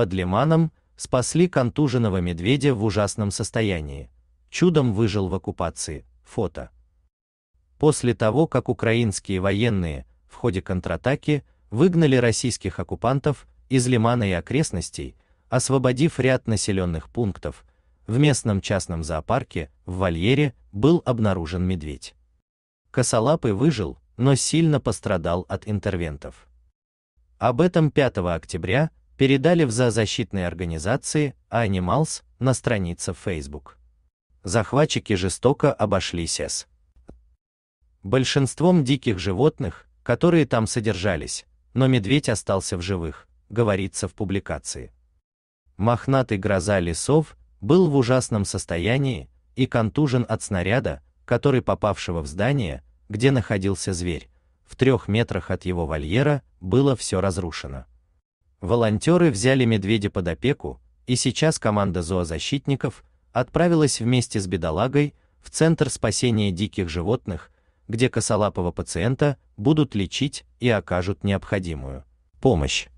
под Лиманом спасли контуженного медведя в ужасном состоянии. Чудом выжил в оккупации. Фото. После того, как украинские военные в ходе контратаки выгнали российских оккупантов из Лимана и окрестностей, освободив ряд населенных пунктов, в местном частном зоопарке в вольере был обнаружен медведь. Косолапый выжил, но сильно пострадал от интервентов. Об этом 5 октября передали в зоозащитные организации Animals на странице Facebook. Захватчики жестоко обошлись с большинством диких животных, которые там содержались, но медведь остался в живых, говорится в публикации. Мохнатый гроза лесов был в ужасном состоянии и контужен от снаряда, который попавшего в здание, где находился зверь, в трех метрах от его вольера, было все разрушено. Волонтеры взяли медведя под опеку, и сейчас команда зоозащитников отправилась вместе с бедолагой в Центр спасения диких животных, где косолапого пациента будут лечить и окажут необходимую помощь.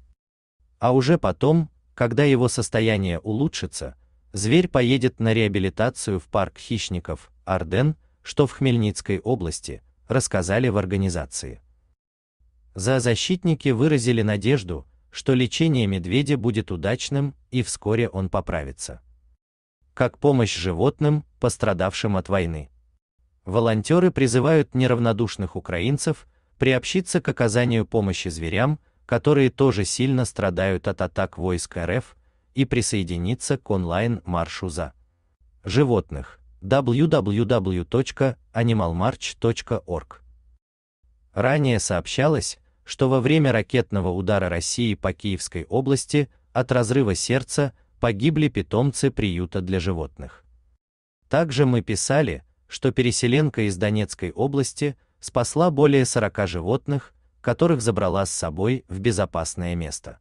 А уже потом, когда его состояние улучшится, зверь поедет на реабилитацию в парк хищников Арден, что в Хмельницкой области, рассказали в организации. Зоозащитники выразили надежду, что лечение медведя будет удачным и вскоре он поправится. Как помощь животным, пострадавшим от войны. Волонтеры призывают неравнодушных украинцев приобщиться к оказанию помощи зверям, которые тоже сильно страдают от атак войск РФ, и присоединиться к онлайн-маршу за животных www.animalmarch.org. Ранее сообщалось, что во время ракетного удара России по Киевской области от разрыва сердца погибли питомцы приюта для животных. Также мы писали, что переселенка из Донецкой области спасла более 40 животных, которых забрала с собой в безопасное место.